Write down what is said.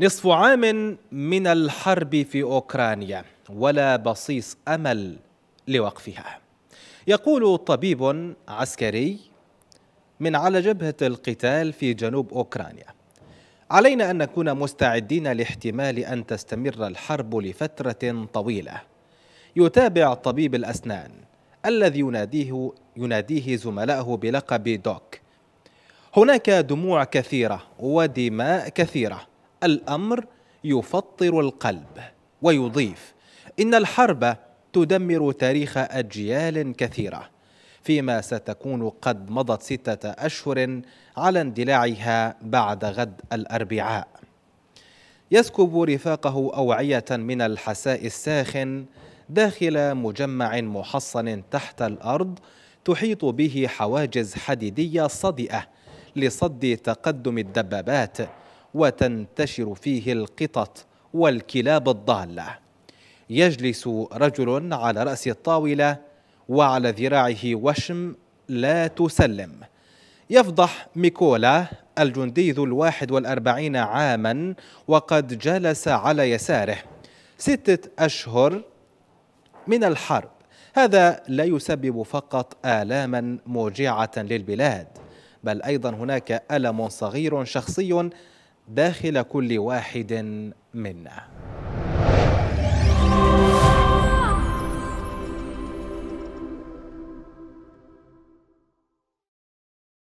نصف عام من الحرب في أوكرانيا ولا بصيص أمل لوقفها يقول طبيب عسكري من على جبهة القتال في جنوب أوكرانيا علينا أن نكون مستعدين لاحتمال أن تستمر الحرب لفترة طويلة يتابع طبيب الأسنان الذي يناديه يناديه زملائه بلقب دوك هناك دموع كثيرة ودماء كثيرة الأمر يفطر القلب ويضيف إن الحرب تدمر تاريخ أجيال كثيرة فيما ستكون قد مضت ستة أشهر على اندلاعها بعد غد الأربعاء يسكب رفاقه أوعية من الحساء الساخن داخل مجمع محصن تحت الأرض تحيط به حواجز حديدية صدئة لصد تقدم الدبابات وتنتشر فيه القطط والكلاب الضالة يجلس رجل على رأس الطاولة وعلى ذراعه وشم لا تسلم يفضح ميكولا الجندي ذو الواحد والأربعين عاما وقد جلس على يساره ستة أشهر من الحرب هذا لا يسبب فقط آلاما موجعة للبلاد بل أيضا هناك ألم صغير شخصي داخل كل واحد منا